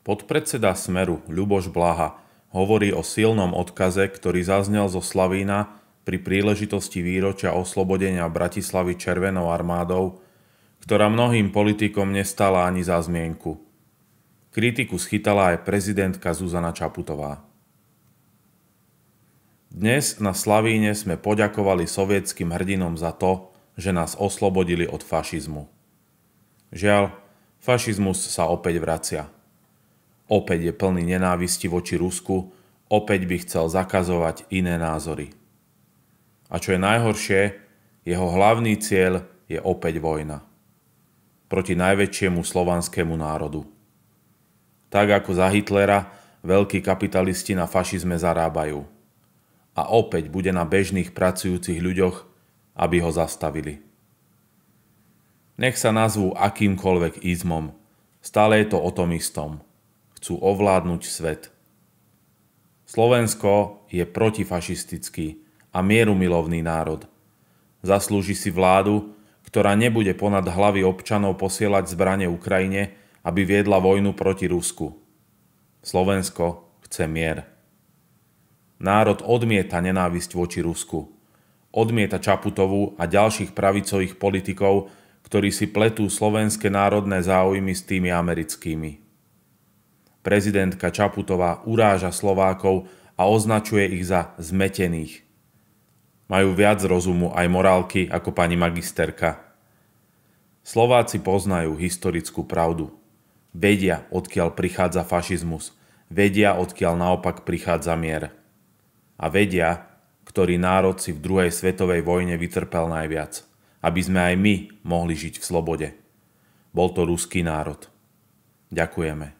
Podpredseda Smeru Ľuboš Blaha hovorí o silnom odkaze, ktorý zaznel zo Slavína pri príležitosti výročia oslobodenia Bratislavy Červenou armádou, ktorá mnohým politikom nestala ani za zmienku. Kritiku schytala aj prezidentka Zuzana Čaputová. Dnes na Slavíne sme poďakovali sovietským hrdinom za to, že nás oslobodili od fašizmu. Žiaľ, fašizmus sa opäť vracia. Opäť je plný nenávisti voči Rusku, opäť by chcel zakazovať iné názory. A čo je najhoršie, jeho hlavný cieľ je opäť vojna. Proti najväčšiemu slovanskému národu. Tak ako za Hitlera, veľkí kapitalisti na fašizme zarábajú. A opäť bude na bežných pracujúcich ľuďoch, aby ho zastavili. Nech sa nazvú akýmkoľvek izmom, stále je to o tom istom – chcú ovládnuť svet. Slovensko je protifašistický a mierumilovný národ. Zaslúži si vládu, ktorá nebude ponad hlavy občanov posielať zbranie Ukrajine, aby viedla vojnu proti Rusku. Slovensko chce mier. Národ odmieta nenávisť voči Rusku. Odmieta Čaputovú a ďalších pravicových politikov, ktorí si pletú slovenské národné záujmy s tými americkými. Prezidentka Čaputová uráža Slovákov a označuje ich za zmetených. Majú viac rozumu aj morálky ako pani magisterka. Slováci poznajú historickú pravdu. Vedia, odkiaľ prichádza fašizmus. Vedia, odkiaľ naopak prichádza mier. A vedia, ktorý národ si v druhej svetovej vojne vytrpel najviac, aby sme aj my mohli žiť v slobode. Bol to ruský národ. Ďakujeme.